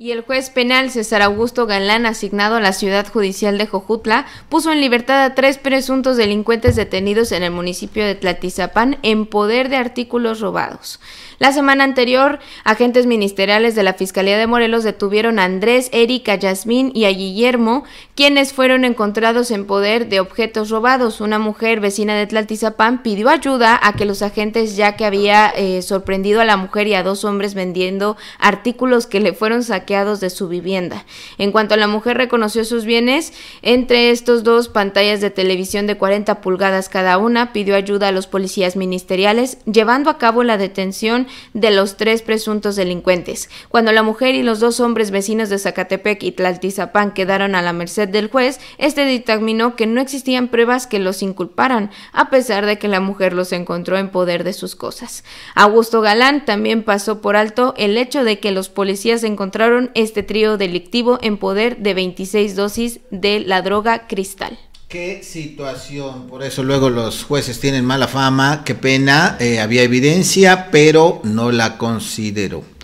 Y el juez penal César Augusto Galán, asignado a la ciudad judicial de Jojutla, puso en libertad a tres presuntos delincuentes detenidos en el municipio de Tlatizapán en poder de artículos robados. La semana anterior, agentes ministeriales de la Fiscalía de Morelos detuvieron a Andrés, Erika, Yasmín y a Guillermo, quienes fueron encontrados en poder de objetos robados. Una mujer vecina de Tlatizapán pidió ayuda a que los agentes, ya que había eh, sorprendido a la mujer y a dos hombres vendiendo artículos que le fueron sacados de su vivienda. En cuanto a la mujer reconoció sus bienes, entre estos dos pantallas de televisión de 40 pulgadas cada una, pidió ayuda a los policías ministeriales, llevando a cabo la detención de los tres presuntos delincuentes. Cuando la mujer y los dos hombres vecinos de Zacatepec y Tlaltizapán quedaron a la merced del juez, este dictaminó que no existían pruebas que los inculparan, a pesar de que la mujer los encontró en poder de sus cosas. Augusto Galán también pasó por alto el hecho de que los policías encontraron este trío delictivo en poder de 26 dosis de la droga cristal. Qué situación, por eso luego los jueces tienen mala fama, qué pena, eh, había evidencia, pero no la consideró.